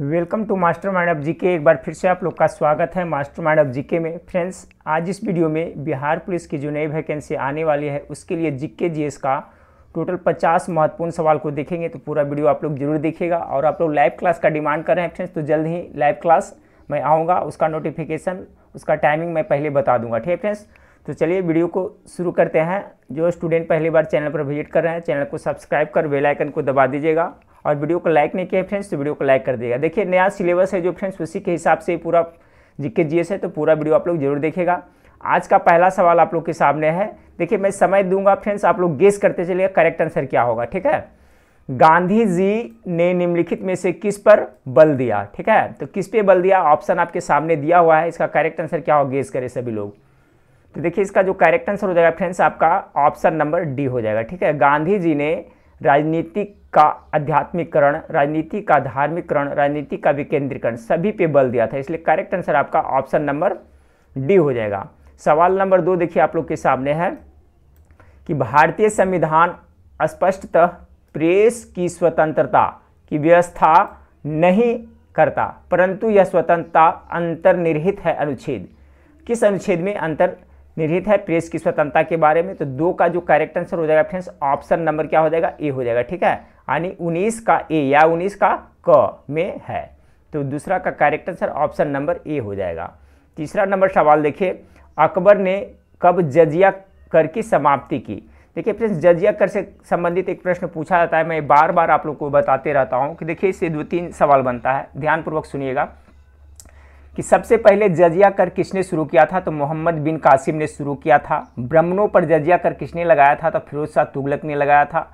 welcome to master mind of GK एक बार फिर से आप लोग का स्वागत है मास्टर माइंड ऑफ जीके में फ्रेंड्स आज इस वीडियो में बिहार पुलिस की जो नई वैकेंसी आने वाली है उसके लिए जीके जीएस का टोटल 50 महत्वपूर्ण सवाल को देखेंगे तो पूरा वीडियो आप लोग जरूर देखिएगा और आप लोग लाइव क्लास का डिमांड कर रहे हैं फ्रेंड्स तो जल्द ही लाइव क्लास मैं आऊँगा उसका नोटिफिकेशन उसका टाइमिंग मैं पहले बता दूंगा ठीक है फ्रेंड्स तो चलिए वीडियो को शुरू करते हैं जो स्टूडेंट पहली बार चैनल पर विजिट कर रहे हैं चैनल को सब्सक्राइब कर बेलाइकन को दबा दीजिएगा और वीडियो को लाइक नहीं किया फ्रेंड्स तो वीडियो को लाइक कर देगा देखिए नया सिलेबस है जो फ्रेंड्स उसी के हिसाब से पूरा जिक्के जी है तो पूरा वीडियो आप लोग जरूर देखेगा आज का पहला सवाल आप लोग के सामने है देखिए मैं समय दूंगा फ्रेंड्स आप लोग गेस करते चलिए करेक्ट आंसर क्या होगा ठीक है गांधी जी ने निम्नलिखित में से किस पर बल दिया ठीक है तो किस पे बल दिया ऑप्शन आपके सामने दिया हुआ है इसका करेक्ट आंसर क्या होगा गेस करें सभी लोग तो देखिए इसका जो करेक्ट आंसर हो जाएगा फ्रेंड्स आपका ऑप्शन नंबर डी हो जाएगा ठीक है गांधी जी ने राजनीतिक का आध्यात्मिकरण राजनीति का धार्मिकरण राजनीति का विकेंद्रीकरण सभी पे बल दिया था इसलिए करेक्ट आंसर आपका ऑप्शन नंबर डी हो जाएगा सवाल नंबर दो देखिए आप लोग के सामने है कि भारतीय संविधान स्पष्टतः प्रेस की स्वतंत्रता की व्यवस्था नहीं करता परंतु यह स्वतंत्रता अंतर्निहित है अनुच्छेद किस अनुच्छेद में अंतर निर्हित है प्रेस की स्वतंत्रता के बारे में तो दो का जो करेक्ट आंसर हो जाएगा फ्रेंड्स ऑप्शन नंबर क्या हो जाएगा ए हो जाएगा ठीक है यानी उन्नीस का ए या उन्नीस का क में है तो दूसरा का correct answer option number A हो जाएगा तीसरा नंबर सवाल देखिए अकबर ने कब जजिया कर की समाप्ति की देखिए फ्रेंड्स जजिया कर से संबंधित एक प्रश्न पूछा जाता है मैं बार बार आप लोग को बताते रहता हूँ कि देखिए इससे दो तीन सवाल बनता है ध्यानपूर्वक सुनिएगा कि सबसे पहले जजिया कर किसने शुरू किया था तो मोहम्मद बिन कासिम ने शुरू किया था ब्राह्मणों पर जजिया कर किसने लगाया था तो फिरोज शाह तुगलक ने लगाया था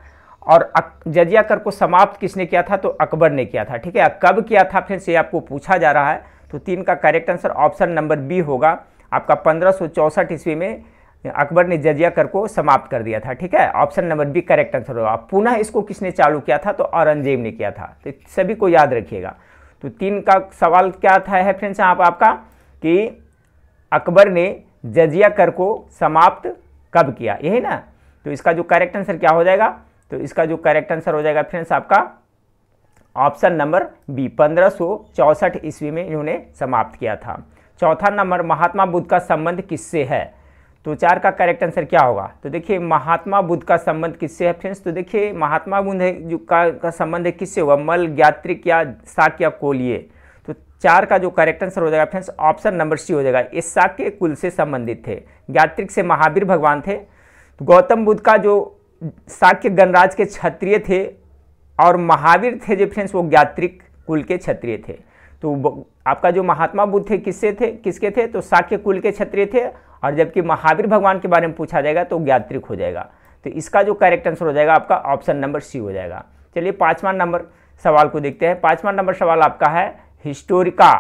और जजिया कर को समाप्त किसने किया था तो अकबर ने किया था ठीक है कब किया था फ्रेंड्स ये आपको पूछा जा रहा है तो तीन का correct answer option number B होगा आपका पंद्रह सौ ईस्वी में अकबर ने जजिया कर को समाप्त कर दिया था ठीक है option number B correct answer होगा पुनः इसको किसने चालू किया था तो औरंगजेब ने किया था तो सभी को याद रखिएगा तो तीन का सवाल क्या था है फ्रेंड्स आप आपका कि अकबर ने जजिया कर को समाप्त कब किया यही ना तो इसका जो करेक्ट आंसर क्या हो जाएगा तो इसका जो करेक्ट आंसर हो जाएगा फ्रेंड्स आपका ऑप्शन नंबर बी पंद्रह सौ ईस्वी में इन्होंने समाप्त किया था चौथा नंबर महात्मा बुद्ध का संबंध किससे है तो चार का करेक्ट आंसर क्या होगा तो देखिए महात्मा बुद्ध का संबंध किससे है फ्रेंड्स तो देखिए महात्मा बुद्ध जो का, का संबंध है किससे हुआ मल ज्ञात्रिक या साक या कोलिए तो चार का जो करेक्ट आंसर हो जाएगा फ्रेंड्स ऑप्शन नंबर सी हो जाएगा इस साक के कुल से संबंधित थे ज्ञात्रिक से महावीर भगवान थे तो गौतम बुद्ध का जो शाक्य गणराज के क्षत्रिय थे और महावीर थे जो फ्रेंड्स वो ज्ञात्रिक कुल के क्षत्रिय थे तो आपका जो महात्मा बुद्ध थे किससे थे किसके थे तो शाक्य कुल के क्षत्रिय थे और जबकि महावीर भगवान के बारे में पूछा जाएगा तो ज्ञात्रिक हो जाएगा तो इसका जो करेक्ट आंसर हो जाएगा आपका ऑप्शन नंबर सी हो जाएगा चलिए पाँचवा नंबर सवाल को देखते हैं पाँचवा नंबर सवाल आपका है हिस्टोरिका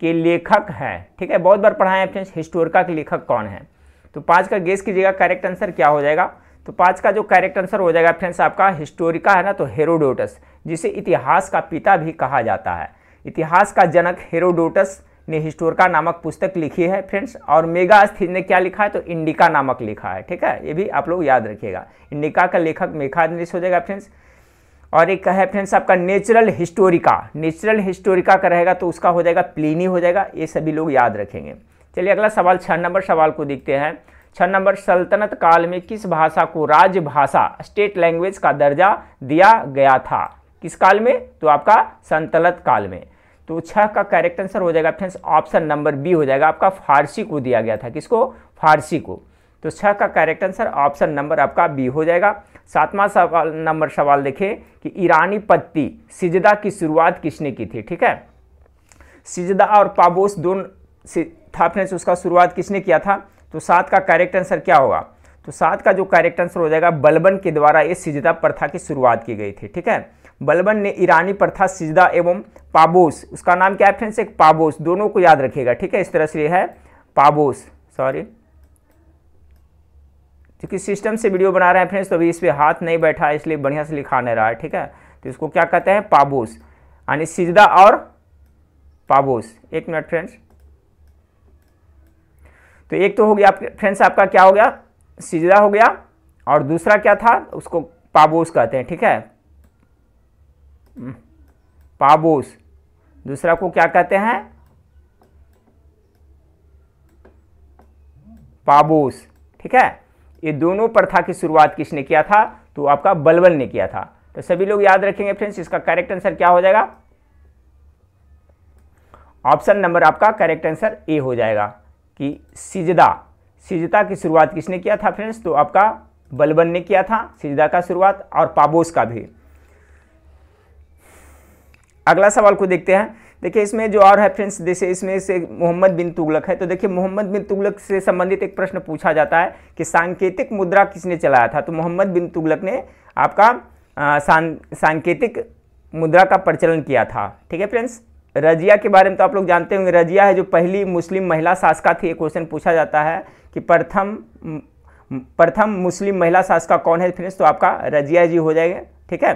के लेखक हैं ठीक है बहुत बार पढ़ाए हैं फ्रेंड्स हिस्टोरिका के लेखक कौन है तो पाँच का गेस कीजिएगा करेक्ट आंसर क्या हो जाएगा तो पाँच का जो करेक्ट आंसर हो जाएगा फ्रेंड्स आपका हिस्टोरिका है ना तो हेरोडोटस जिसे इतिहास का पिता भी कहा जाता है इतिहास का जनक हेरोडोटस ने हिस्टोरिका नामक पुस्तक लिखी है फ्रेंड्स और मेगा स्थिर ने क्या लिखा है तो इंडिका नामक लिखा है ठीक है ये भी आप लोग याद रखिएगा इंडिका का लेखक मेघा हो जाएगा फ्रेंड्स और एक है फ्रेंड्स आपका नेचुरल हिस्टोरिका नेचुरल हिस्टोरिका का रहेगा तो उसका हो जाएगा प्लीनी हो जाएगा ये सभी लोग याद रखेंगे चलिए अगला सवाल छः नंबर सवाल को देखते हैं छः नंबर सल्तनत काल में किस भाषा को राजभाषा स्टेट लैंग्वेज का दर्जा दिया गया था किस काल में तो आपका संतलत काल में तो छः का करेक्ट आंसर हो जाएगा फ्रेंड्स ऑप्शन नंबर बी हो जाएगा आपका फारसी को दिया गया था किसको फारसी को तो छः का करेक्ट आंसर ऑप्शन नंबर आपका बी हो जाएगा सातवां सवाल नंबर सवाल देखें कि ईरानी पत्ती सिजदा की शुरुआत किसने की थी ठीक है सिजदा और पाबोस दोनों था फ्रेंड्स उसका शुरुआत किसने किया था तो सात का करेक्ट आंसर क्या होगा तो सात का जो करेक्ट आंसर हो जाएगा बलबन के द्वारा इस सिजदा प्रथा की शुरुआत की गई थी ठीक है बलबन ने ईरानी प्रथा सिजदा एवं पाबोस उसका नाम क्या है फ्रेंड्स एक पाबोस दोनों को याद रखिएगा ठीक है इस तरह से है पाबोस सॉरी क्योंकि सिस्टम से वीडियो बना रहे हैं फ्रेंड्स तो अभी इस पर हाथ नहीं बैठा है इसलिए बढ़िया से लिखा नहीं रहा है ठीक है तो इसको क्या कहते हैं पाबोस यानी सिजदा और पाबोस एक मिनट फ्रेंड्स तो एक तो हो गया आपके फ्रेंड्स आपका क्या हो गया सिजरा हो गया और दूसरा क्या था उसको पाबोस कहते हैं ठीक है हम्म, पाबोस दूसरा को क्या कहते हैं पाबोस ठीक है ये दोनों प्रथा की शुरुआत किसने किया था तो आपका बलबल ने किया था तो सभी लोग याद रखेंगे फ्रेंड्स इसका करेक्ट आंसर क्या हो जाएगा ऑप्शन नंबर आपका करेक्ट आंसर ए हो जाएगा कि सिजदा सिजदा की शुरुआत किसने किया था फ्रेंड्स तो आपका बलबन ने किया था सिजदा का शुरुआत और पाबोस का भी अगला सवाल को देखते हैं देखिए इसमें जो और है फ्रेंड्स जैसे इसमें से मोहम्मद बिन तुगलक है तो देखिए मोहम्मद बिन तुगलक से संबंधित एक प्रश्न पूछा जाता है कि सांकेतिक मुद्रा किसने चलाया था तो मोहम्मद बिन तुगलक ने आपका आ, सांकेतिक मुद्रा का प्रचलन किया था ठीक है फ्रेंड्स रजिया के बारे में तो आप लोग जानते होंगे रजिया है जो पहली मुस्लिम महिला शासका थी ये क्वेश्चन पूछा जाता है कि प्रथम प्रथम मुस्लिम महिला शासका कौन है फ्रेंड्स तो आपका रजिया जी हो जाएंगे ठीक है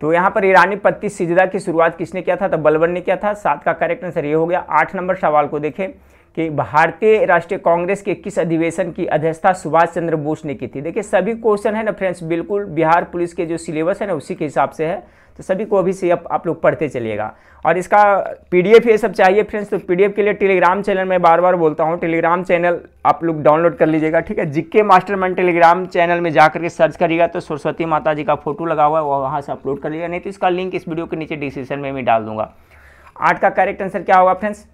तो यहाँ पर ईरानी पत्ती सिजदा की शुरुआत किसने किया था तो बलबन ने किया था सात का करेक्ट आंसर ये हो गया आठ नंबर सवाल को देखें कि भारतीय राष्ट्रीय कांग्रेस के किस अधिवेशन की अध्यक्षता सुभाष चंद्र बोस ने की थी देखिए सभी क्वेश्चन है ना फ्रेंड्स बिल्कुल बिहार पुलिस के जो सिलेबस है ना उसी के हिसाब से है तो सभी को अभी से आप, आप लोग पढ़ते चलिएगा और इसका पीडीएफ ये सब चाहिए फ्रेंड्स तो पीडीएफ के लिए टेलीग्राम चैनल मैं बार बार बोलता हूँ टेलीग्राम चैनल आप लोग डाउनलोड कर लीजिएगा ठीक है जिक्के मास्टरमैन टेलीग्राम चैनल में जा करके सर्च करिएगा तो सरस्वती माता जी का फोटो लगा हुआ है वह वहाँ से अपलोड कर लीजिएगा नहीं तो इसका लिंक इस वीडियो के नीचे डिस्क्रिप्शन में भी डाल दूंगा आठ का करेक्ट आंसर क्या होगा फ्रेंड्स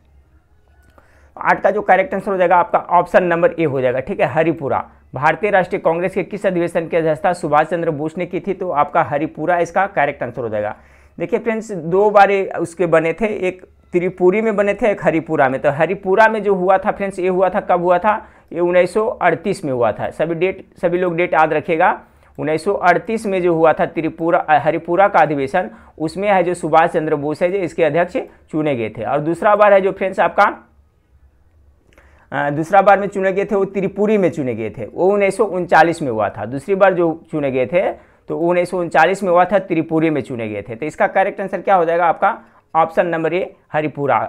आठ का जो करेक्ट आंसर हो जाएगा आपका ऑप्शन नंबर ए हो जाएगा ठीक है हरिपुरा भारतीय राष्ट्रीय कांग्रेस के किस अधिवेशन की अध्यक्षता सुभाष चंद्र बोस ने की थी तो आपका हरिपुरा इसका करेक्ट आंसर हो जाएगा देखिए फ्रेंड्स दो बार उसके बने थे एक त्रिपुरी में बने थे एक हरिपुरा में तो हरिपुरा में जो हुआ था फ्रेंड्स ये हुआ था कब हुआ था ये 1938 में हुआ था सभी डेट सभी लोग डेट याद रखेगा 1938 में जो हुआ था त्रिपुरा हरिपुरा का अधिवेशन उसमें है जो सुभाष चंद्र बोस है जो इसके अध्यक्ष चुने गए थे और दूसरा बार है जो फ्रेंड्स आपका दूसरा बार में चुने गए थे वो त्रिपुरी में चुने गए थे वो उन्नीस में हुआ था दूसरी बार जो चुने गए थे तो उन्नीस में हुआ था त्रिपुरी में चुने गए थे तो इसका करेक्ट आंसर क्या हो जाएगा आपका ऑप्शन नंबर ए हरिपुरा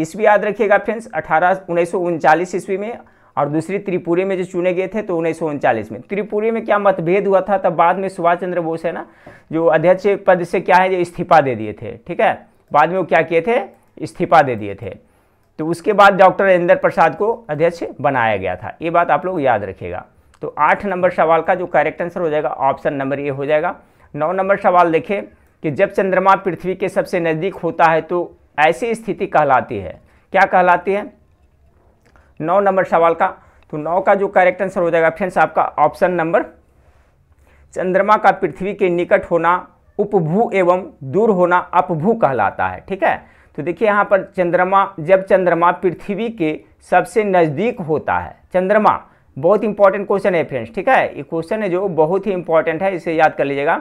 इस भी याद रखिएगा फ्रेंड्स अठारह उन्नीस ईस्वी में और दूसरी त्रिपुरी में जो चुने गए थे तो उन्नीस में त्रिपुरी में क्या मतभेद हुआ था तब बाद में सुभाष चंद्र बोस है ना जो अध्यक्ष पद से क्या है जो इस्तीफा दे दिए थे ठीक है बाद में वो क्या किए थे इस्तीफा दे दिए थे तो उसके बाद डॉक्टर राजेंद्र प्रसाद को अध्यक्ष बनाया गया था ये बात आप लोग याद रखिएगा तो आठ नंबर सवाल का जो करेक्ट आंसर हो जाएगा ऑप्शन नंबर ए हो जाएगा नौ नंबर सवाल देखें कि जब चंद्रमा पृथ्वी के सबसे नज़दीक होता है तो ऐसी स्थिति कहलाती है क्या कहलाती है नौ नंबर सवाल का तो नौ का जो करेक्ट आंसर हो जाएगा फ्रेंड्स आपका ऑप्शन नंबर चंद्रमा का पृथ्वी के निकट होना उपभू एवं दूर होना अपभू कहलाता है ठीक है तो देखिए यहाँ पर चंद्रमा जब चंद्रमा पृथ्वी के सबसे नज़दीक होता है चंद्रमा बहुत इंपॉर्टेंट क्वेश्चन है फ्रेंड्स ठीक है ये क्वेश्चन है जो बहुत ही इंपॉर्टेंट है इसे याद कर लीजिएगा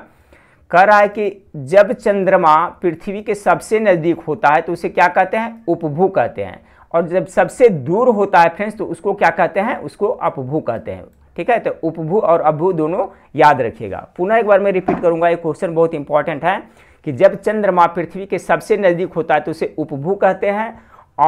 कह रहा है कि जब चंद्रमा पृथ्वी के सबसे नज़दीक होता है तो उसे क्या कहते हैं उपभू कहते हैं और जब सबसे दूर होता है फ्रेंड्स तो उसको क्या कहते हैं उसको अपभू कहते हैं ठीक है तो उपभू और अभू दोनों याद रखिएगा पुनः एक बार मैं रिपीट करूंगा ये क्वेश्चन बहुत इंपॉर्टेंट है कि जब चंद्रमा पृथ्वी के सबसे नज़दीक होता है तो उसे उपभू कहते हैं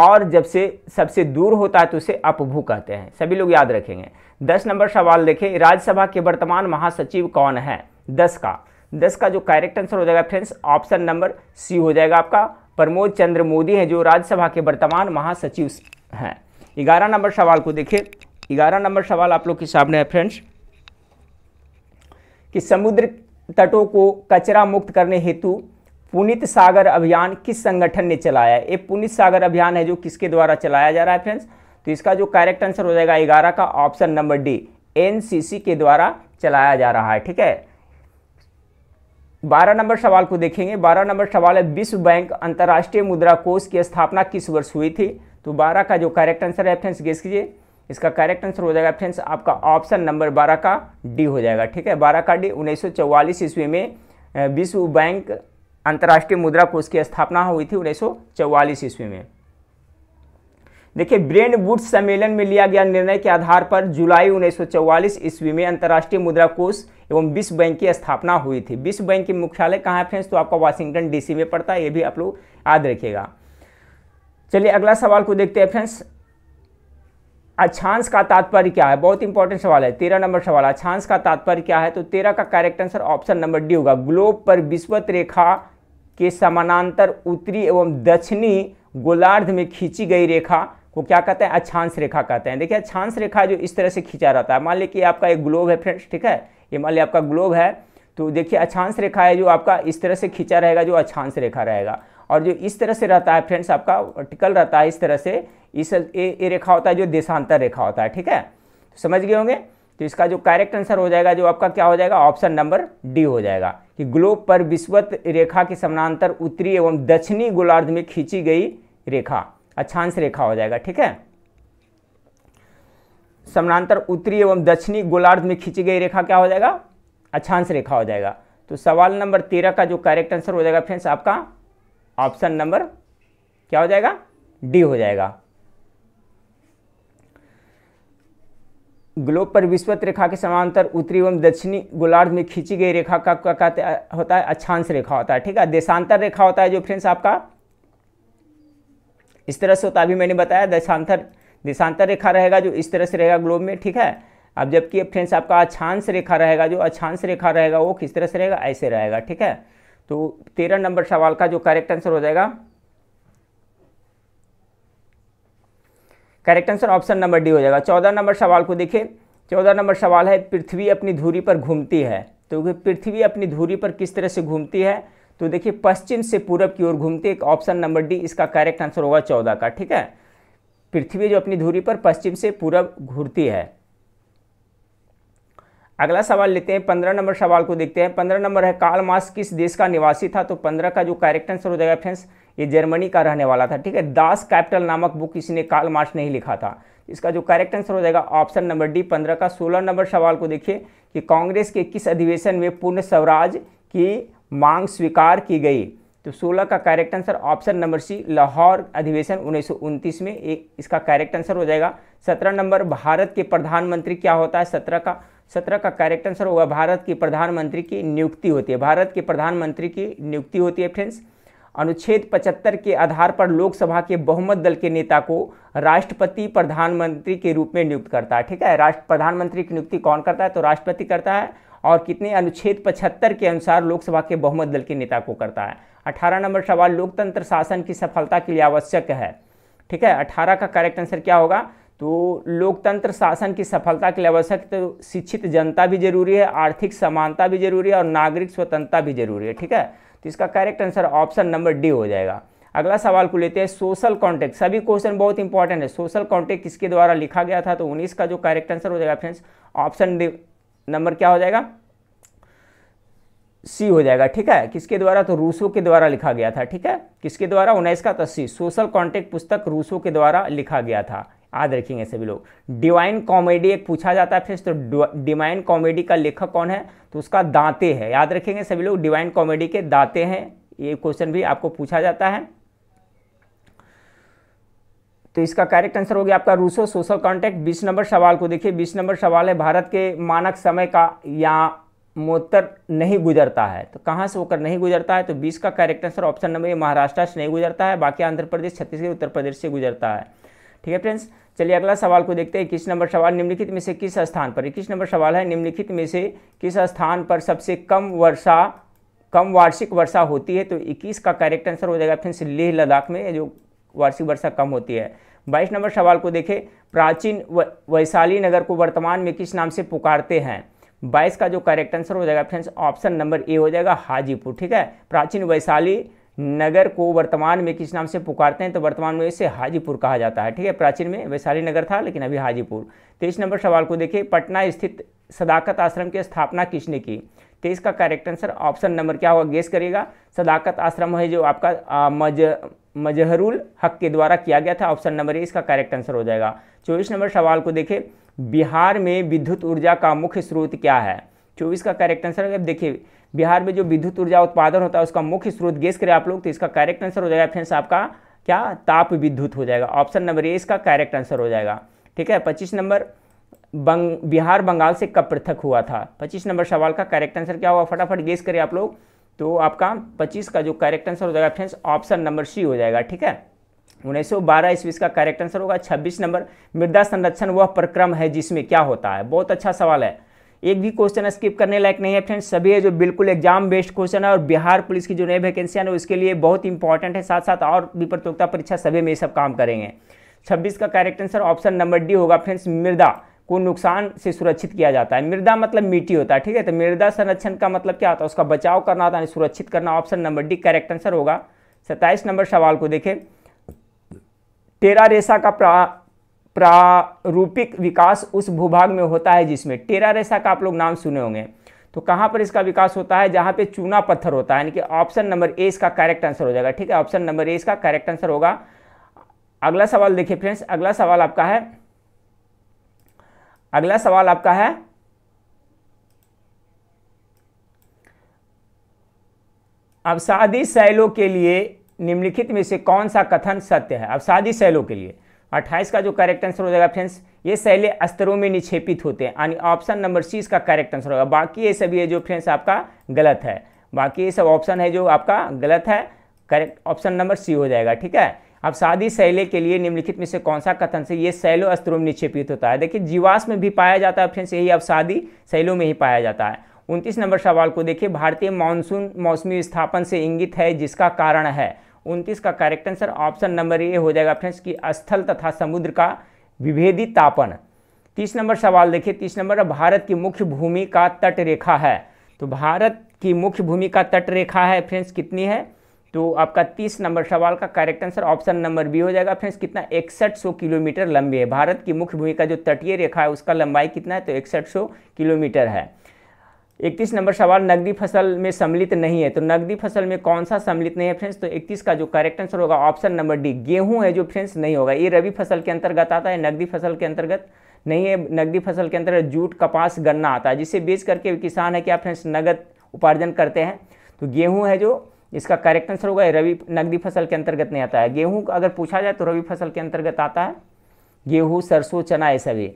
और जब से सबसे दूर होता है तो उसे अपभू कहते हैं सभी लोग याद रखेंगे दस नंबर सवाल देखें राज्यसभा के वर्तमान महासचिव कौन है दस का दस का जो करेक्ट आंसर हो जाएगा फ्रेंड्स ऑप्शन नंबर सी हो जाएगा आपका प्रमोद चंद्र मोदी हैं जो राज्यसभा के वर्तमान महासचिव हैं ग्यारह नंबर सवाल को देखिए ग्यारह नंबर सवाल आप लोग के सामने है फ्रेंड्स कि समुद्र तटों को कचरा मुक्त करने हेतु पुनित सागर अभियान किस संगठन ने चलाया है ये पुनित सागर अभियान है जो किसके द्वारा चलाया जा रहा है फ्रेंड्स तो इसका जो करेक्ट आंसर हो जाएगा ग्यारह का ऑप्शन नंबर डी एनसीसी के द्वारा चलाया जा रहा है ठीक है बारह नंबर सवाल को देखेंगे बारह नंबर सवाल है विश्व बैंक अंतर्राष्ट्रीय मुद्रा कोष की स्थापना किस वर्ष हुई थी तो बारह का जो करेक्ट आंसर है फ्रेंड्स गेस कीजिए इसका करेक्ट आंसर हो जाएगा फ्रेंड्स आपका ऑप्शन नंबर बारह का डी हो जाएगा ठीक है बारह का डी उन्नीस ईस्वी में विश्व बैंक अंतर्राष्ट्रीय मुद्रा कोष की स्थापना हुई थी उन्नीस ईस्वी में देखिए ब्रेन वुड सम्मेलन में लिया गया निर्णय के आधार पर जुलाई 1944 ईस्वी में अंतर्राष्ट्रीय मुद्रा कोष एवं विश्व बैंक की स्थापना हुई थी विश्व बैंक की मुख्यालय कहाँ है फ्रेंड्स तो आपका वाशिंगटन डीसी में पड़ता है ये भी आप लोग याद रखिएगा चलिए अगला सवाल को देखते हैं फ्रेंड्स अक्षांश का तात्पर्य क्या है बहुत इंपॉर्टेंट सवाल है तेरह नंबर सवाल अक्षांश का तात्पर्य क्या है तो तेरह का correct answer option number D होगा ग्लोब पर विश्वत रेखा के समानांतर उत्तरी एवं दक्षिणी गोलार्ध में खींची गई रेखा को क्या कहते हैं अछांश रेखा कहते हैं देखिए अछांश रेखा जो इस तरह से खींचा रहता है मान लीजिए कि आपका एक ग्लोब है फ्रेंड्स ठीक है ये मान लीजिए आपका ग्लोब है तो देखिए अछांश रेखा है जो आपका इस तरह से खींचा रहेगा जो अछांश रेखा रहेगा और जो इस तरह से रहता है फ्रेंड्स आपका वर्टिकल रहता है इस तरह से इस ये रेखा होता है जो देशांतर रेखा होता है ठीक है तो समझ गए होंगे तो इसका जो करेक्ट आंसर हो जाएगा जो आपका क्या हो जाएगा ऑप्शन नंबर डी हो जाएगा कि ग्लोब पर विश्वत रेखा के समानांतर उत्तरी एवं दक्षिणी गोलार्ध में खींची गई रेखा अक्षांश रेखा हो जाएगा ठीक है समानांतर उत्तरी एवं दक्षिणी गोलार्ध में खींची गई रेखा क्या हो जाएगा अक्षांश रेखा हो जाएगा तो सवाल नंबर तेरह का जो करेक्ट आंसर हो जाएगा फ्रेंड्स आपका ऑप्शन नंबर क्या हो जाएगा डी हो जाएगा ग्लोब पर विश्वत रेखा के समांतर उत्तरी एवं दक्षिणी गोलार्ध में खींची गई रेखा का क्या कहते होता है अच्छांश रेखा होता है ठीक है देशांतर रेखा होता है जो फ्रेंड्स आपका इस तरह से होता है अभी मैंने बताया देशांतर देशांतर रेखा रहेगा जो इस तरह से रहेगा ग्लोब में ठीक है अब जबकि फ्रेंड्स आपका अक्षांश रेखा रहेगा जो अक्षांश रेखा रहेगा वो किस तरह से रहेगा ऐसे रहेगा ठीक है तो तेरह नंबर सवाल का जो करेक्ट आंसर हो जाएगा correct answer option number D हो जाएगा चौदह नंबर सवाल को देखिए चौदह नंबर सवाल है पृथ्वी अपनी धूरी पर घूमती है तो पृथ्वी अपनी धूरी पर किस तरह से घूमती है तो देखिए पश्चिम से पूरब की ओर घूमती है ऑप्शन नंबर डी इसका करेक्ट आंसर होगा चौदह का ठीक है पृथ्वी जो अपनी धूरी पर पश्चिम से पूरब घूरती है अगला सवाल लेते हैं पंद्रह नंबर सवाल को देखते हैं पंद्रह नंबर है काल मास किस देश का निवासी था तो पंद्रह का जो करेक्ट आंसर हो जाएगा फ्रेंड्स ये जर्मनी का रहने वाला था ठीक है दास कैपिटल नामक बुक इसने काल मास नहीं लिखा था इसका जो करेक्ट आंसर हो जाएगा ऑप्शन नंबर डी पंद्रह का सोलह नंबर सवाल को देखिए कि कांग्रेस के किस अधिवेशन में पूर्ण स्वराज की मांग स्वीकार की गई तो सोलह का correct answer option number C Lahore अधिवेशन उन्नीस में एक इसका करेक्ट आंसर हो जाएगा सत्रह नंबर भारत के प्रधानमंत्री क्या होता है सत्रह का सत्रह का करेक्ट आंसर होगा भारत की प्रधानमंत्री की नियुक्ति होती है भारत के प्रधानमंत्री की नियुक्ति होती है फ्रेंड्स अनुच्छेद 75 के आधार पर लोकसभा के बहुमत दल के नेता को राष्ट्रपति प्रधानमंत्री के रूप में नियुक्त करता है ठीक है राष्ट्र प्रधानमंत्री की नियुक्ति कौन करता है तो राष्ट्रपति करता है और कितने अनुच्छेद 75 के अनुसार लोकसभा के बहुमत दल के नेता को करता है 18 नंबर सवाल लोकतंत्र शासन की सफलता के लिए आवश्यक है ठीक है 18 का करेक्ट आंसर क्या होगा तो लोकतंत्र शासन की सफलता के लिए आवश्यक तो शिक्षित जनता भी जरूरी है आर्थिक समानता भी जरूरी है और नागरिक स्वतंत्रता भी जरूरी है ठीक है तो इसका correct answer option number D हो जाएगा अगला सवाल को लेते हैं सोशल कॉन्टेक्ट सभी क्वेश्चन बहुत इंपॉर्टेंट है सोशल कॉन्टेक्ट किसके द्वारा लिखा गया था तो उन्नीस का जो करेक्ट आंसर हो जाएगा फ्रेंड्स ऑप्शन नंबर क्या हो जाएगा सी हो जाएगा ठीक है किसके द्वारा तो रूसो के द्वारा लिखा गया था ठीक है किसके द्वारा उन्नीस का तो सी सोशल कॉन्टेक्ट पुस्तक रूसो के द्वारा लिखा गया था याद रखेंगे सभी लोग डिवाइन कॉमेडी एक पूछा जाता है फिर तो डिवाइन कॉमेडी का लेखक कौन है तो उसका दांते है याद रखेंगे सभी लोग डिवाइन कॉमेडी के दांते हैं ये क्वेश्चन भी आपको पूछा जाता है तो इसका करेक्ट आंसर हो गया आपका रूसो सोशल कॉन्टेक्ट बीस नंबर सवाल को देखिए बीस नंबर सवाल है भारत के मानक समय का या मोतर नहीं गुजरता है तो कहाँ से होकर नहीं गुजरता है तो बीस का correct answer option number A Maharashtra से नहीं गुजरता है बाकी आंध्र प्रदेश छत्तीसगढ़ उत्तर प्रदेश से गुजरता है ठीक है फ्रेंड्स चलिए अगला सवाल को देखते हैं इक्कीस नंबर सवाल निम्नलिखित में से किस स्थान पर इक्कीस नंबर सवाल है निम्नलिखित में से किस स्थान पर सबसे कम वर्षा कम वार्षिक वर्षा होती है तो 21 का करेक्ट आंसर हो जाएगा फिर लेह लद्दाख में जो वार्षिक वर्षा कम होती है बाईस नंबर सवाल को देखें प्राचीन वैशाली नगर को वर्तमान में किस नाम से पुकारते हैं बाईस का जो करेक्ट आंसर हो जाएगा फ्रेंड्स ऑप्शन नंबर ए हो जाएगा हाजीपुर ठीक है प्राचीन वैशाली नगर को वर्तमान में किस नाम से पुकारते हैं तो वर्तमान में इसे हाजीपुर कहा जाता है ठीक है प्राचीन में वैशाली नगर था लेकिन अभी हाजीपुर तेईस नंबर सवाल को देखिए पटना स्थित सदाकत आश्रम की स्थापना किसने की तो इसका करेक्ट आंसर ऑप्शन नंबर क्या होगा गेस करिएगा सदाकत आश्रम है जो आपका मज मजहरुल हक के द्वारा किया गया था ऑप्शन नंबर ए इसका करेक्ट आंसर हो जाएगा चौबीस नंबर सवाल को देखिए बिहार में विद्युत ऊर्जा का मुख्य स्रोत क्या है चौबीस का करेक्ट आंसर अब देखिए बिहार में जो विद्युत ऊर्जा उत्पादन होता है उसका मुख्य स्रोत गैस करें आप लोग तो इसका करेक्ट आंसर हो जाएगा फ्रेंड्स आपका क्या ताप विद्युत हो जाएगा ऑप्शन नंबर ए इसका करेक्ट आंसर हो जाएगा ठीक है पच्चीस नंबर बंग बिहार बंगाल से कब पृथक हुआ था पच्चीस नंबर सवाल का करेक्ट आंसर क्या हुआ फटाफट गेस करें आप लोग तो आपका पच्चीस का जो करेक्ट आंसर हो जाएगा फ्रेंड्स ऑप्शन नंबर सी हो जाएगा ठीक है उन्नीस सौ बारह ईस्वी का करेक्ट आंसर होगा छब्बीस नंबर मृदा संरक्षण वह प्रक्रम है जिसमें क्या होता है बहुत अच्छा सवाल है एक भी क्वेश्चन स्किप करने लायक नहीं है फ्रेंड्स सभी है जो बिल्कुल एग्जाम बेस्ड क्वेश्चन है और बिहार पुलिस की जो नई वैकेंसियां है उसके लिए बहुत इंपॉर्टेंट है साथ साथ और भी प्रतियोगिता परीक्षा सभी में ये सब काम करेंगे छब्बीस का correct answer option number D होगा फ्रेंड्स मृदा को नुकसान से सुरक्षित किया जाता है मृदा मतलब मिट्टी होता है ठीक है तो मृदा संरक्षण का मतलब क्या होता है उसका बचाव करना होता है सुरक्षित करना option number D correct answer होगा सत्ताईस नंबर सवाल को देखें टेरा रेसा का प्रारूपिक विकास उस भूभाग में होता है जिसमें टेरा रेसा का आप लोग नाम सुने होंगे तो कहाँ पर इसका विकास होता है जहाँ पे चूना पत्थर होता है यानी कि ऑप्शन नंबर ए इसका करेक्ट आंसर हो जाएगा ठीक है ऑप्शन नंबर ए इसका करेक्ट आंसर होगा अगला सवाल देखिए फ्रेंड्स अगला सवाल आपका है अगला सवाल आपका है अवसादी शैलों के लिए निम्नलिखित में से कौन सा कथन सत्य है अवसादी शैलों के लिए अट्ठाईस का जो करेक्ट आंसर हो जाएगा फ्रेंड्स ये शैले स्तरों में निक्षेपित होते हैं यानी ऑप्शन नंबर सी इसका करेक्ट आंसर होगा बाकी ये सभी है जो फ्रेंड्स आपका गलत है बाकी ये सब ऑप्शन है जो आपका गलत है करेक्ट ऑप्शन नंबर सी हो जाएगा ठीक है अब शादी शैले के लिए निम्नलिखित में से कौन सा कथन से ये शैलो में निक्षेपित होता है देखिए जीवास में भी पाया जाता है फ्रेंड्स यही अब शादी शैलों में ही पाया जाता है उनतीस नंबर सवाल को देखिए भारतीय मानसून मौसमी विस्थापन से इंगित है जिसका कारण है उनतीस का correct answer option number A हो जाएगा फ्रेंड्स कि स्थल तथा समुद्र का विभेदी तापन तीस नंबर सवाल देखिए तीस नंबर भारत की मुख्य भूमि का तट रेखा है तो भारत की मुख्य भूमि का तट रेखा है फ्रेंड्स कितनी है तो आपका तीस नंबर सवाल का correct answer option number B हो जाएगा फ्रेंड्स कितना इकसठ सौ किलोमीटर लंबी है भारत की मुख्य भूमि का जो तटीय रेखा है उसका लंबाई कितना है तो इकसठ सौ किलोमीटर है इकतीस नंबर सवाल नगदी फसल में सम्मिलित नहीं है तो नगदी फसल में कौन सा सम्मिलित नहीं है फ्रेंड्स तो इकतीस का जो करेक्ट आंसर होगा ऑप्शन नंबर डी गेहूं है जो फ्रेंड्स नहीं होगा ये रबी फसल के अंतर्गत आता है नगदी फसल के अंतर्गत नहीं है नगदी फसल के अंतर्गत जूट कपास गन्ना आता है जिसे बेच करके किसान है क्या फ्रेंड्स नगद उपार्जन करते हैं तो गेहूँ है जो इसका करेक्ट आंसर होगा रवि नगदी फसल के अंतर्गत नहीं आता है गेहूँ अगर पूछा जाए तो रबी फसल के अंतर्गत आता है गेहूँ सरसों चना ये सभी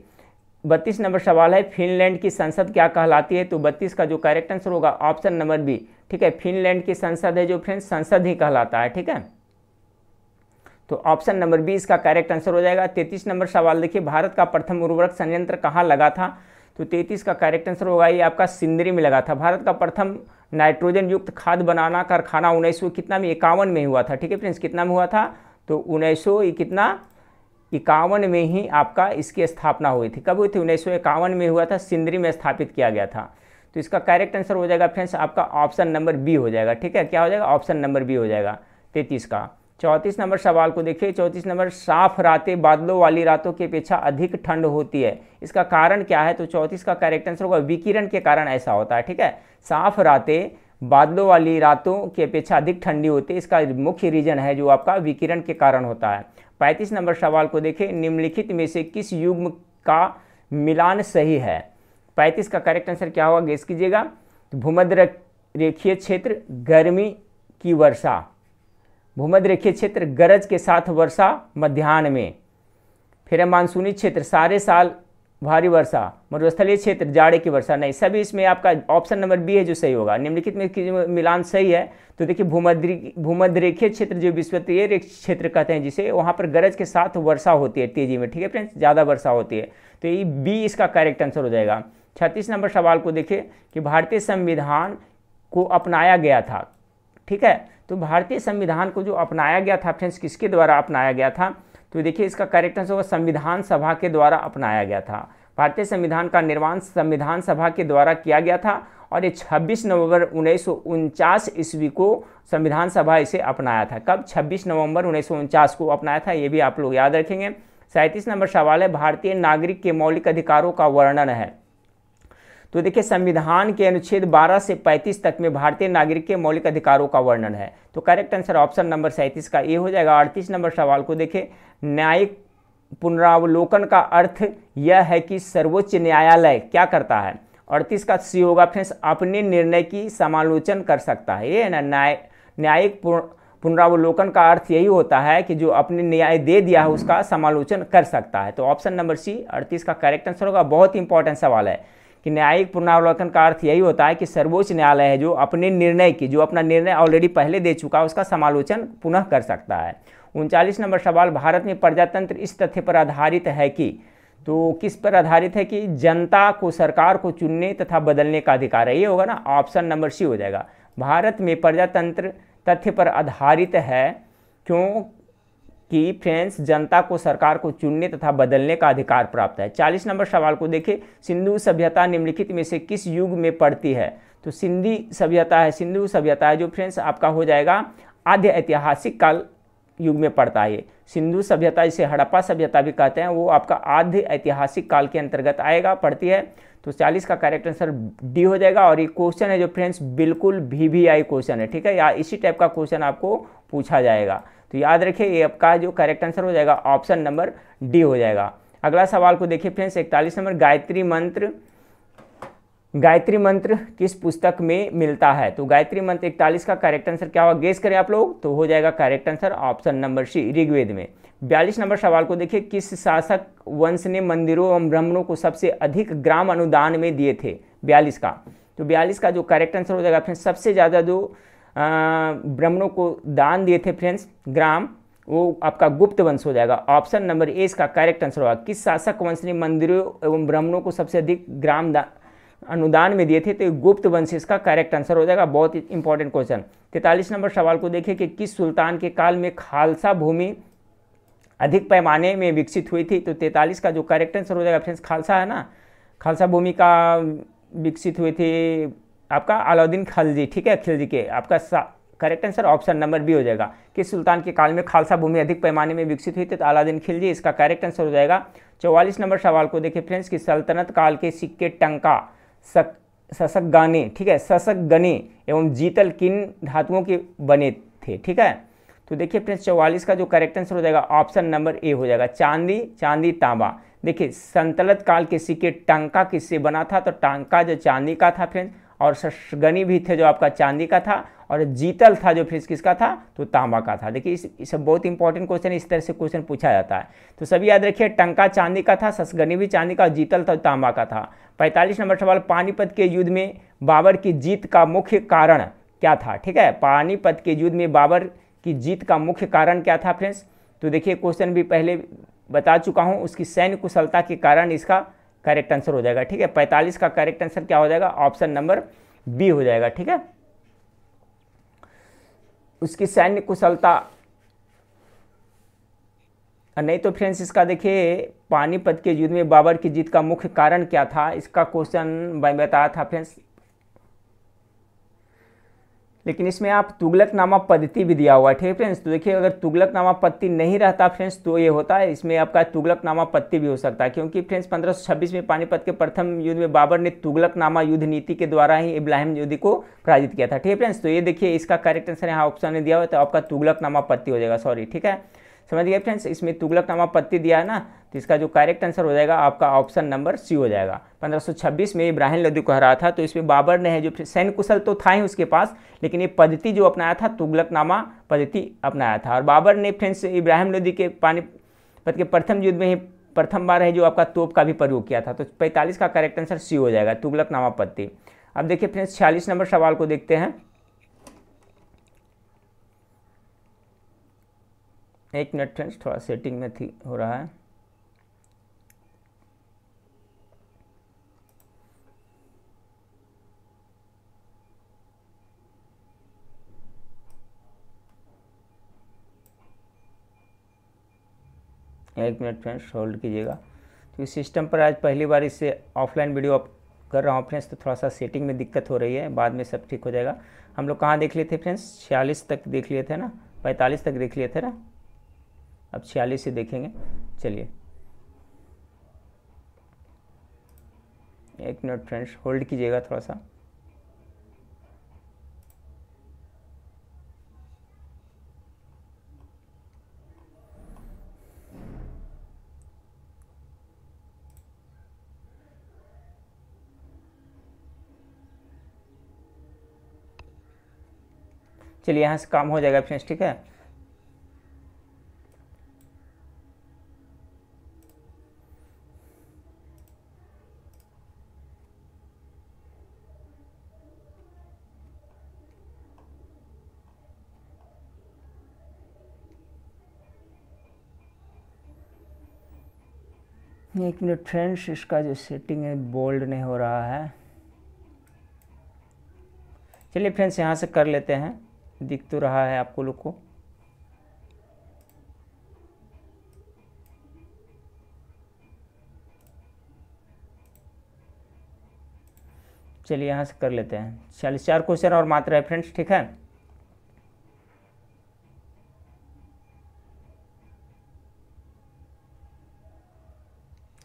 बत्तीस नंबर सवाल है फिनलैंड की संसद क्या कहलाती है तो बत्तीस का जो करेक्ट आंसर होगा ऑप्शन नंबर बी ठीक है फिनलैंड की संसद है जो फ्रेंड्स संसद ही कहलाता है ठीक है तो ऑप्शन नंबर बी इसका करेक्ट आंसर हो जाएगा तैतीस नंबर सवाल देखिए भारत का प्रथम उर्वरक संयंत्र कहाँ लगा था तो तैतीस का करेक्ट आंसर होगा ये आपका सिंदरी में लगा था भारत का प्रथम नाइट्रोजन युक्त खाद बनाना कारखाना उन्नीस कितना में इक्यावन में हुआ था ठीक है फ्रेंड्स कितना में हुआ था तो उन्नीस कितना इक्यावन में ही आपका इसकी स्थापना हुई थी कब हुई थी उन्नीस में हुआ था सिंदरी में स्थापित किया गया था तो इसका करेक्ट आंसर हो जाएगा फ्रेंड्स आपका ऑप्शन नंबर बी हो जाएगा ठीक है क्या हो जाएगा ऑप्शन नंबर बी हो जाएगा तैतीस का चौंतीस नंबर सवाल को देखिए चौंतीस नंबर साफ रातें बादलों वाली रातों की अपेक्षा अधिक ठंड होती है इसका कारण क्या है तो चौंतीस का करेक्ट आंसर होगा विकिरण के कारण ऐसा होता है ठीक है साफ रातें बादलों वाली रातों की अपेक्षा अधिक ठंडी होती है इसका मुख्य रीजन है जो आपका विकिरण के कारण होता है पैंतीस नंबर सवाल को देखें निम्नलिखित में से किस युग्म का मिलान सही है पैंतीस का करेक्ट आंसर क्या होगा गेस कीजिएगा तो भूमध्य रेखीय क्षेत्र गर्मी की वर्षा भूमध्य रेखीय क्षेत्र गरज के साथ वर्षा मध्यान्ह में फिर मानसूनी क्षेत्र सारे साल भारी वर्षा मरुस्थलीय क्षेत्र जाड़े की वर्षा नहीं सभी इसमें आपका ऑप्शन नंबर बी है जो सही होगा निम्नलिखित में मिलान सही है तो देखिए भूमध्री भूमध्य रेखीय क्षेत्र जो विश्वतीय क्षेत्र कहते हैं जिसे वहाँ पर गरज के साथ वर्षा होती है तेजी में ठीक है फ्रेंड्स ज़्यादा वर्षा होती है तो ये बी इसका करेक्ट आंसर हो जाएगा छत्तीस नंबर सवाल को देखिए कि भारतीय संविधान को अपनाया गया था ठीक है तो भारतीय संविधान को जो अपनाया गया था फ्रेंड्स किसके द्वारा अपनाया गया था तो देखिए इसका करेक्ट आंसर होगा संविधान सभा के द्वारा अपनाया गया था भारतीय संविधान का निर्माण संविधान सभा के द्वारा किया गया था और ये 26 नवंबर उन्नीस ईस्वी को संविधान सभा इसे अपनाया था कब 26 नवंबर उन्नीस को अपनाया था ये भी आप लोग याद रखेंगे सैंतीस नंबर सवाल है भारतीय नागरिक के मौलिक अधिकारों का वर्णन है तो देखिए संविधान के अनुच्छेद 12 से 35 तक में भारतीय नागरिक के मौलिक अधिकारों का वर्णन है तो करेक्ट आंसर ऑप्शन नंबर सैंतीस का ए हो जाएगा अड़तीस नंबर सवाल को देखे न्यायिक पुनरावलोकन का अर्थ यह है कि सर्वोच्च न्यायालय क्या करता है अड़तीस का सी होगा फ्रेंड्स अपने निर्णय की समालोचन कर सकता है ये है ना न्याय न्यायिक पुनरावलोकन का अर्थ यही होता है कि जो अपने न्याय दे दिया है उसका समालोचन कर सकता है तो ऑप्शन नंबर सी अड़तीस का करेक्ट आंसर होगा बहुत इंपॉर्टेंट सवाल है कि न्यायिक पुनरावलोकन का अर्थ यही होता है कि सर्वोच्च न्यायालय है जो अपने निर्णय की जो अपना निर्णय ऑलरेडी पहले दे चुका है उसका समालोचन पुनः कर सकता है उनचालीस नंबर सवाल भारत में प्रजातंत्र इस तथ्य पर आधारित है कि तो किस पर आधारित है कि जनता को सरकार को चुनने तथा बदलने का अधिकार है ये होगा ना ऑप्शन नंबर सी हो जाएगा भारत में प्रजातंत्र तथ्य पर आधारित है क्यों कि फ्रेंड्स जनता को सरकार को चुनने तथा बदलने का अधिकार प्राप्त है चालीस नंबर सवाल को देखिए सिंधु सभ्यता निम्नलिखित में से किस युग में पड़ती है तो सिंधी सभ्यता है सिंधु सभ्यता है जो फ्रेंड्स आपका हो जाएगा आद्य ऐतिहासिक काल युग में पड़ता है सिंधु सभ्यता इसे हड़प्पा सभ्यता भी कहते हैं वो आपका आद्य ऐतिहासिक काल के अंतर्गत आएगा पड़ती है तो 40 का करेक्ट आंसर डी हो जाएगा और ये क्वेश्चन है जो फ्रेंड्स बिल्कुल भी भी आई क्वेश्चन है ठीक है या इसी टाइप का क्वेश्चन आपको पूछा जाएगा तो याद रखिए ये आपका जो करेक्ट आंसर हो जाएगा ऑप्शन नंबर डी हो जाएगा अगला सवाल को देखिए फ्रेंड्स इकतालीस नंबर गायत्री मंत्र गायत्री मंत्र किस पुस्तक में मिलता है तो गायत्री मंत्र इकतालीस का करेक्ट आंसर क्या होगा गेस करें आप लोग तो हो जाएगा correct answer option number C Rigveda में बयालीस नंबर सवाल को देखिए किस शासक वंश ने मंदिरों एवं ब्राह्मणों को सबसे अधिक ग्राम अनुदान में दिए थे बयालीस का तो बयालीस का जो करेक्ट आंसर हो जाएगा फिर सबसे ज़्यादा जो ब्राह्मणों को दान दिए थे फ्रेंड्स ग्राम वो आपका गुप्त वंश हो जाएगा ऑप्शन नंबर ए इसका करेक्ट आंसर होगा किस शासक वंश ने मंदिरों एवं ब्राह्मणों को सबसे अधिक ग्राम अनुदान में दिए थे तो गुप्त वंश इसका करेक्ट आंसर हो जाएगा बहुत ही इंपॉर्टेंट क्वेश्चन तैतालीस नंबर सवाल को देखिए कि किस सुल्तान के काल में खालसा भूमि अधिक पैमाने में विकसित हुई थी तो तैतालीस का जो करेक्ट आंसर हो जाएगा फ्रेंड्स खालसा है ना खालसा भूमि का विकसित हुए थे आपका अलाउद्दीन खलजी ठीक है खिलजी के आपका correct answer option number B हो जाएगा कि सुल्तान के काल में खालसा भूमि अधिक पैमाने में विकसित हुई थी तो अलाउद्दीन खिलजी इसका करेक्ट आंसर हो जाएगा चौवालीस नंबर सवाल को देखिए फ्रेंड्स कि सल्तनत काल के सिक्के टंका सशक गाने ठीक है सशक गने एवं जीतल किन धातुओं के बने थे ठीक है तो देखिए फ्रेंड्स चौवालीस का जो करेक्ट आंसर हो जाएगा ऑप्शन नंबर ए हो जाएगा चांदी चांदी तांबा देखिए संतलत काल के सिक्के टंका किससे बना था तो टंका जो चांदी का था फ्रेंड्स और सशगनी भी थे जो आपका चांदी का था और जीतल था जो फिर किसका था तो तांबा का था देखिए इस, इस बहुत इंपॉर्टेंट क्वेश्चन इस तरह से क्वेश्चन पूछा जाता है तो सभी याद रखिए टंका चांदी का था ससगनी भी चांदी का जीतल था तांबा का था पैंतालीस नंबर सवाल पानीपत के युद्ध में बाबर की जीत का मुख्य कारण क्या था ठीक है पानीपत के युद्ध में बाबर की जीत का मुख्य कारण क्या था फ्रेंड्स तो देखिए क्वेश्चन भी पहले बता चुका हूँ उसकी सैन्य कुशलता के कारण इसका करेक्ट आंसर हो जाएगा ठीक है पैंतालीस का करेक्ट आंसर क्या हो जाएगा ऑप्शन नंबर बी हो जाएगा ठीक है उसकी सैन्य कुशलता नहीं तो फ्रेंड्स इसका देखिए पानीपत के युद्ध में बाबर की जीत का मुख्य कारण क्या था इसका क्वेश्चन मैं बताया था फ्रेंड्स लेकिन इसमें आप तुगलक नामा पद्धति भी दिया हुआ है ठीक है फ्रेंड्स तो देखिए अगर तुगलक नामा पद्धति नहीं रहता फ्रेंड्स तो ये होता है इसमें आपका तुगलक नामा पद्धति भी हो सकता है क्योंकि फ्रेंड्स पंद्रह में पानीपत के प्रथम युद्ध में बाबर ने तुगलक नामा युद्ध नीति के द्वारा ही इब्राहिम युद्ध को पराजित किया था ठीक है फ्रेंड्स तो ये देखिए इसका करेक्ट आंसर यहाँ ऑप्शन ने दिया हुआ तो आपका तुगलक नामा हो जाएगा सॉरी ठीक है समझ गए फ्रेंड्स इसमें तुगलक नामा पत्ती दिया है ना तो इसका जो करेक्ट आंसर हो जाएगा आपका ऑप्शन नंबर सी हो जाएगा 1526 में इब्राहिम लोदी कह रहा था तो इसमें बाबर ने है जो सैन्य कुशल तो था ही उसके पास लेकिन ये पद्धति जो अपनाया था तुगलक नामा पद्धति अपनाया था और बाबर ने फ्रेंड्स इब्राहिम लदी के पानीपत के प्रथम युद्ध में ही प्रथम बार है जो आपका तोप का भी प्रयोग किया था तो पैंतालीस का करेक्ट आंसर सी हो जाएगा तुगलक नामा पत्ती अब देखिए फ्रेंड्स छियालीस नंबर सवाल को देखते हैं एक मिनट फ्रेंड्स थोड़ा सेटिंग में थी हो रहा है एक मिनट फ्रेंड्स होल्ड कीजिएगा क्योंकि तो सिस्टम पर आज पहली बार इससे ऑफलाइन वीडियो आप कर रहा हूँ फ्रेंड्स तो थोड़ा सा सेटिंग में दिक्कत हो रही है बाद में सब ठीक हो जाएगा हम लोग कहाँ देख लिए थे फ्रेंड्स छियालीस तक देख लिए थे ना पैंतालीस तक देख लिए थे ना अब छियालीस ही देखेंगे चलिए एक मिनट फ्रेंड्स होल्ड कीजिएगा थोड़ा सा चलिए यहाँ से काम हो जाएगा फ्रेंड्स ठीक है एक मिनट फ्रेंड्स इसका जो सेटिंग है बोल्ड नहीं हो रहा है चलिए फ्रेंड्स यहाँ से कर लेते हैं दिख तो रहा है आपको लोग को चलिए यहाँ से कर लेते हैं चालीस चार क्वेश्चन और मात्र है फ्रेंड्स ठीक है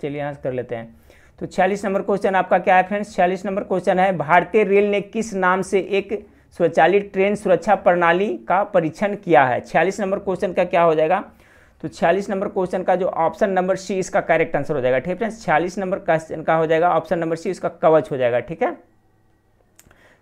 चलिए यहाँ कर लेते हैं तो छियालीस नंबर क्वेश्चन आपका क्या है फ्रेंड्स छियालीस नंबर क्वेश्चन है भारतीय रेल ने किस नाम से एक स्वचालित ट्रेन सुरक्षा प्रणाली का परीक्षण किया है छियालीस नंबर क्वेश्चन का क्या हो जाएगा तो छियालीस नंबर क्वेश्चन का जो ऑप्शन नंबर सी इसका करेक्ट आंसर हो जाएगा ठीक है फ्रेंड्स छियालीस नंबर क्वेश्चन का हो जाएगा ऑप्शन नंबर सी इसका कवच हो जाएगा ठीक है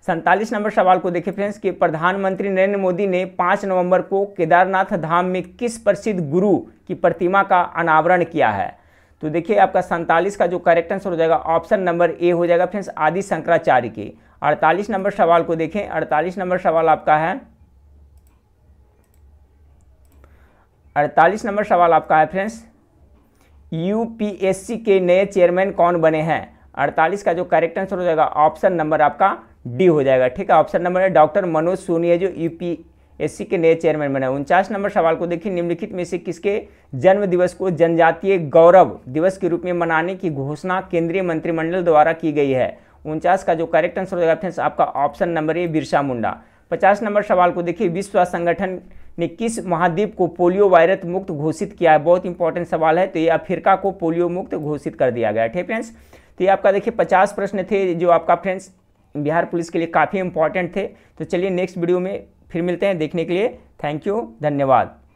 सैंतालीस नंबर सवाल को देखिए फ्रेंड्स कि प्रधानमंत्री नरेंद्र मोदी ने पाँच नवंबर को केदारनाथ धाम में किस प्रसिद्ध गुरु की प्रतिमा का अनावरण किया है तो देखिए आपका सैंतालीस का जो करेक्ट आंसर हो जाएगा ऑप्शन नंबर ए हो जाएगा फ्रेंड्स आदि शंकराचार्य के अड़तालीस नंबर सवाल को देखें अड़तालीस नंबर सवाल आपका है अड़तालीस नंबर सवाल आपका है फ्रेंड्स यूपीएससी के नए चेयरमैन कौन बने हैं अड़तालीस का जो करेक्ट आंसर हो जाएगा ऑप्शन नंबर आपका डी हो जाएगा ठीक है ऑप्शन नंबर है डॉक्टर मनोज सोनिया जो यूपी एससी के नए चेयरमैन बनाए उनचास नंबर सवाल को देखिए निम्नलिखित में से किसके जन्म दिवस को जनजातीय गौरव दिवस के रूप में मनाने की घोषणा केंद्रीय मंत्रिमंडल द्वारा की गई है उनचास का जो करेक्ट आंसर होगा फ्रेंड्स आपका option number A Birsa Munda पचास नंबर सवाल को देखिए विश्व संगठन ने किस महाद्वीप को पोलियो वायरस मुक्त घोषित किया है बहुत इंपॉर्टेंट सवाल है तो ये अफ्रीका को पोलियो मुक्त घोषित कर दिया गया है फ्रेंड्स तो ये आपका देखिए पचास प्रश्न थे जो आपका फ्रेंड्स बिहार पुलिस के लिए काफ़ी इंपॉर्टेंट थे तो चलिए नेक्स्ट वीडियो में फिर मिलते हैं देखने के लिए थैंक यू धन्यवाद